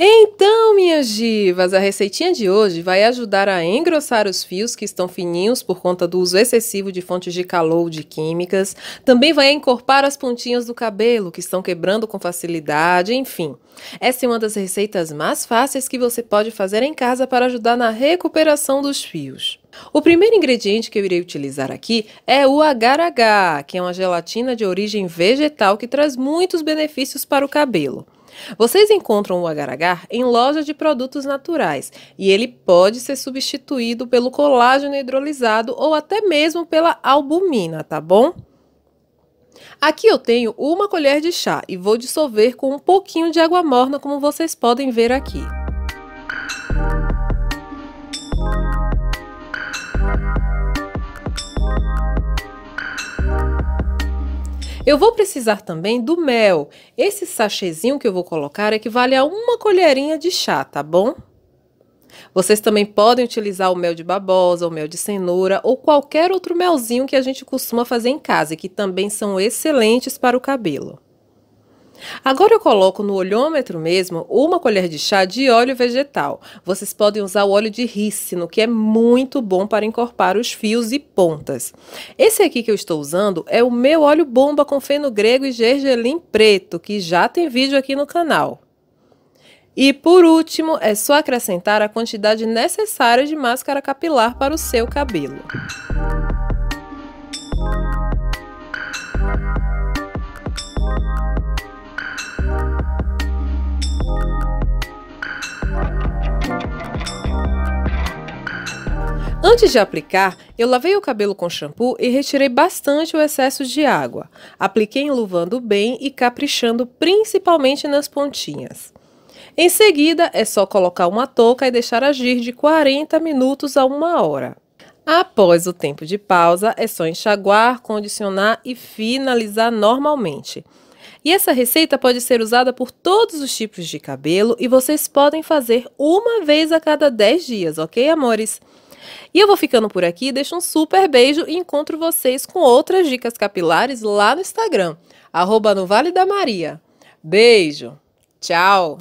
Então, minhas divas, a receitinha de hoje vai ajudar a engrossar os fios que estão fininhos por conta do uso excessivo de fontes de calor ou de químicas. Também vai encorpar as pontinhas do cabelo que estão quebrando com facilidade, enfim. Essa é uma das receitas mais fáceis que você pode fazer em casa para ajudar na recuperação dos fios. O primeiro ingrediente que eu irei utilizar aqui é o agar-agar, que é uma gelatina de origem vegetal que traz muitos benefícios para o cabelo. Vocês encontram o agar-agar em lojas de produtos naturais e ele pode ser substituído pelo colágeno hidrolisado ou até mesmo pela albumina, tá bom? Aqui eu tenho uma colher de chá e vou dissolver com um pouquinho de água morna, como vocês podem ver aqui. Eu vou precisar também do mel. Esse sachêzinho que eu vou colocar equivale a uma colherinha de chá, tá bom? Vocês também podem utilizar o mel de babosa, o mel de cenoura ou qualquer outro melzinho que a gente costuma fazer em casa, que também são excelentes para o cabelo. Agora eu coloco no olhômetro mesmo uma colher de chá de óleo vegetal. Vocês podem usar o óleo de rícino, que é muito bom para encorpar os fios e pontas. Esse aqui que eu estou usando é o meu óleo bomba com feno grego e gergelim preto, que já tem vídeo aqui no canal. E por último, é só acrescentar a quantidade necessária de máscara capilar para o seu cabelo. Antes de aplicar, eu lavei o cabelo com shampoo e retirei bastante o excesso de água. Apliquei enluvando bem e caprichando principalmente nas pontinhas. Em seguida, é só colocar uma touca e deixar agir de 40 minutos a uma hora. Após o tempo de pausa, é só enxaguar, condicionar e finalizar normalmente. E essa receita pode ser usada por todos os tipos de cabelo e vocês podem fazer uma vez a cada 10 dias, ok, amores? E eu vou ficando por aqui, deixo um super beijo e encontro vocês com outras dicas capilares lá no Instagram, arroba no Vale da Maria. Beijo, tchau!